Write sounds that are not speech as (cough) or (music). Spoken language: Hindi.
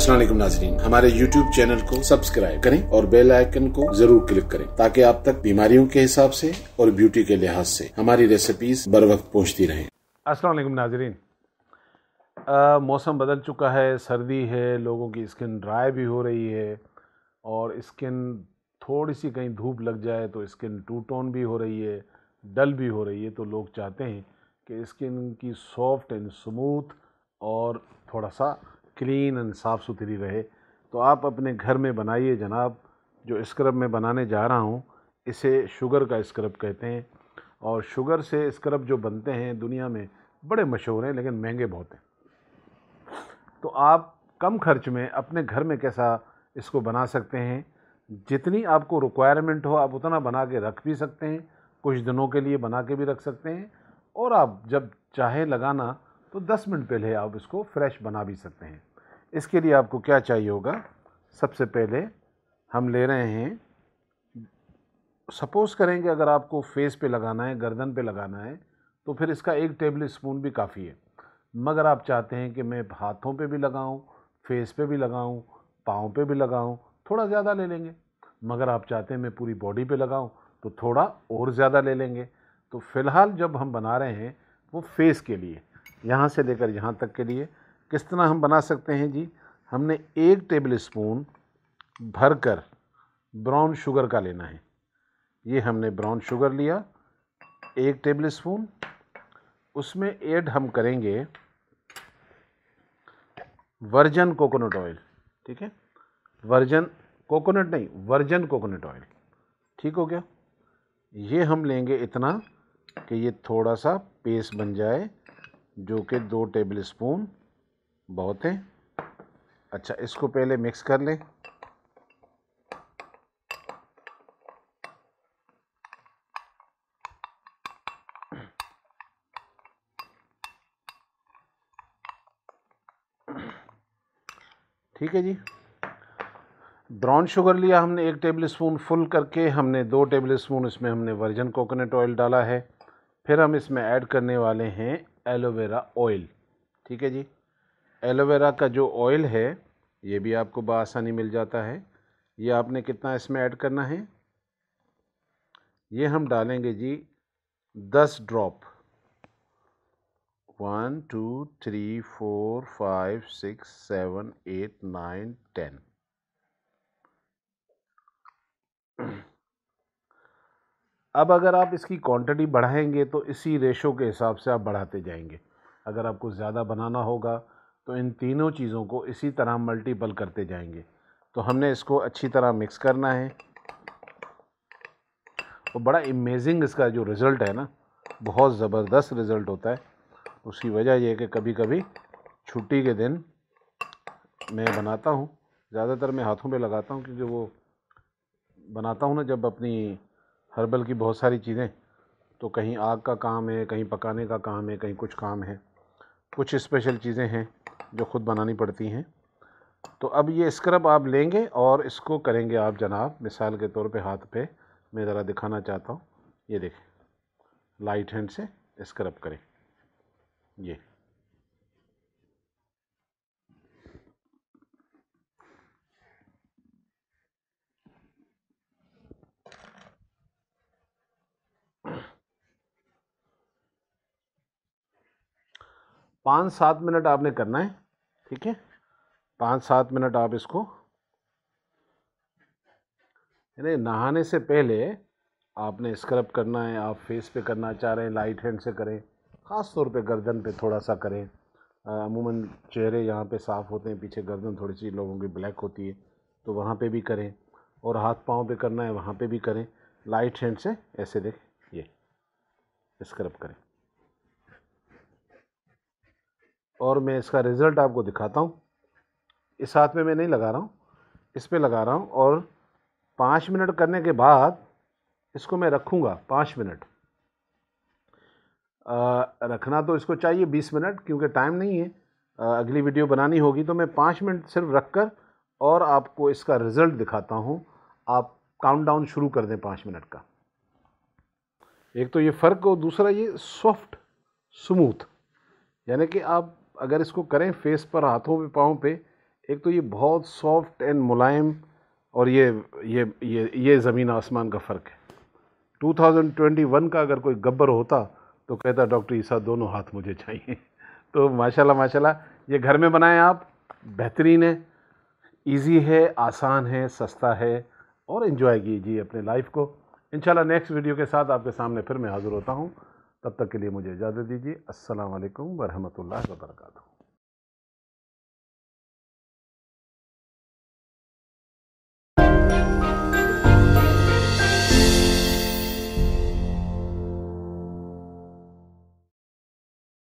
असल नाजरीन हमारे यूट्यूब चैनल को सब्सक्राइब करें और बेल आइकन को जरूर क्लिक करें ताकि आप तक बीमारियों के हिसाब से और ब्यूटी के लिहाज से हमारी रेसिपीज बर वक्त पहुँचती रहें असल नाजरीन मौसम बदल चुका है सर्दी है लोगों की स्किन ड्राई भी हो रही है और स्किन थोड़ी सी कहीं धूप लग जाए तो स्किन टू टोन भी हो रही है डल भी हो रही है तो लोग चाहते हैं कि स्किन की सॉफ्ट एंड स्मूथ और थोड़ा सा क्लीन एंड साफ़ सुथरी रहे तो आप अपने घर में बनाइए जनाब जो स्क्रब मैं बनाने जा रहा हूँ इसे शुगर का स्क्रब कहते हैं और शुगर से स्क्रब जो बनते हैं दुनिया में बड़े मशहूर हैं लेकिन महंगे बहुत हैं तो आप कम खर्च में अपने घर में कैसा इसको बना सकते हैं जितनी आपको रिक्वायरमेंट हो आप उतना बना के रख भी सकते हैं कुछ दिनों के लिए बना के भी रख सकते हैं और आप जब चाहे लगाना तो 10 मिनट पहले आप इसको फ्रेश बना भी सकते हैं इसके लिए आपको क्या चाहिए होगा सबसे पहले हम ले रहे हैं सपोज़ करेंगे अगर आपको फेस पे लगाना है गर्दन पे लगाना है तो फिर इसका एक टेबल स्पून भी काफ़ी है मगर आप चाहते हैं कि मैं हाथों पे भी लगाऊं, फेस पे भी लगाऊं, पाँव पे भी लगाऊं, थोड़ा ज़्यादा ले लेंगे मगर आप चाहते हैं मैं पूरी बॉडी पे लगाऊं, तो थोड़ा और ज़्यादा ले लेंगे तो फ़िलहाल जब हम बना रहे हैं वो फेस के लिए यहाँ से लेकर यहाँ तक के लिए किस तरह हम बना सकते हैं जी हमने एक टेबल स्पून भर कर ब्राउन शुगर का लेना है ये हमने ब्राउन शुगर लिया एक टेबल स्पून उसमें ऐड हम करेंगे वर्जन कोकोनट ऑयल ठीक है वर्जन कोकोनट नहीं वर्जन कोकोनट ऑयल ठीक हो गया ये हम लेंगे इतना कि ये थोड़ा सा पेस्ट बन जाए जो कि दो टेबल स्पून बहुत है अच्छा इसको पहले मिक्स कर लें ठीक है जी ब्राउन शुगर लिया हमने एक टेबल स्पून फुल करके हमने दो टेबल स्पून इसमें हमने वर्जन कोकोनट ऑयल डाला है फिर हम इसमें ऐड करने वाले हैं एलोवेरा ऑयल ठीक है जी एलोवेरा का जो ऑयल है ये भी आपको बसानी मिल जाता है ये आपने कितना इसमें ऐड करना है ये हम डालेंगे जी दस drop one two three four five six seven eight nine ten अब अगर आप इसकी क्वांटिटी बढ़ाएंगे तो इसी रेशो के हिसाब से आप बढ़ाते जाएंगे अगर आपको ज़्यादा बनाना होगा तो इन तीनों चीज़ों को इसी तरह मल्टीपल करते जाएंगे तो हमने इसको अच्छी तरह मिक्स करना है तो बड़ा इमेजिंग इसका जो रिज़ल्ट है ना बहुत ज़बरदस्त रिज़ल्ट होता है उसकी वजह यह कि कभी कभी छुट्टी के दिन मैं बनाता हूँ ज़्यादातर मैं हाथों पे लगाता हूँ क्योंकि वो बनाता हूँ ना जब अपनी हर्बल की बहुत सारी चीज़ें तो कहीं आग का काम है कहीं पकाने का काम है कहीं कुछ काम है कुछ स्पेशल चीज़ें हैं जो ख़ुद बनानी पड़ती हैं तो अब ये स्क्रब आप लेंगे और इसको करेंगे आप जनाब मिसाल के तौर पे हाथ पे मैं ज़रा दिखाना चाहता हूँ ये देखें लाइट हैंड से स्क्रब करें ये पाँच सात मिनट आपने करना है ठीक है पाँच सात मिनट आप इसको यानी नहाने से पहले आपने स्क्रब करना है आप फेस पे करना चाह रहे हैं लाइट हैंड से करें ख़ास तौर पे गर्दन पे थोड़ा सा करें अमूमन चेहरे यहाँ पे साफ़ होते हैं पीछे गर्दन थोड़ी सी लोगों की ब्लैक होती है तो वहाँ पे भी करें और हाथ पाँव पे करना है वहाँ पे भी करें लाइट हैंड से ऐसे देखें ये स्क्रब करें और मैं इसका रिज़ल्ट आपको दिखाता हूँ इस हाथ में मैं नहीं लगा रहा हूँ इस पर लगा रहा हूँ और पाँच मिनट करने के बाद इसको मैं रखूँगा पाँच मिनट आ, रखना तो इसको चाहिए बीस मिनट क्योंकि टाइम नहीं है आ, अगली वीडियो बनानी होगी तो मैं पाँच मिनट सिर्फ रख कर और आपको इसका रिज़ल्ट दिखाता हूँ आप काउंटडाउन शुरू कर दें पाँच मिनट का एक तो ये फ़र्क और दूसरा ये सॉफ्ट स्मूथ यानी कि आप अगर इसको करें फेस पर हाथों पे पाँव पे एक तो ये बहुत सॉफ्ट एंड मुलायम और ये ये ये ये ज़मीन आसमान का फ़र्क है 2021 का अगर कोई गब्बर होता तो कहता डॉक्टर ईसा दोनों हाथ मुझे चाहिए (laughs) तो माशाल्लाह माशाल्लाह ये घर में बनाएं आप बेहतरीन है इजी है आसान है सस्ता है और इन्जॉय कीजिए अपने लाइफ को इन नेक्स्ट वीडियो के साथ आपके सामने फिर मैं हाज़िर होता हूँ तब तक के लिए मुझे इजाज़त दीजिए असलकम वरहमल वर्का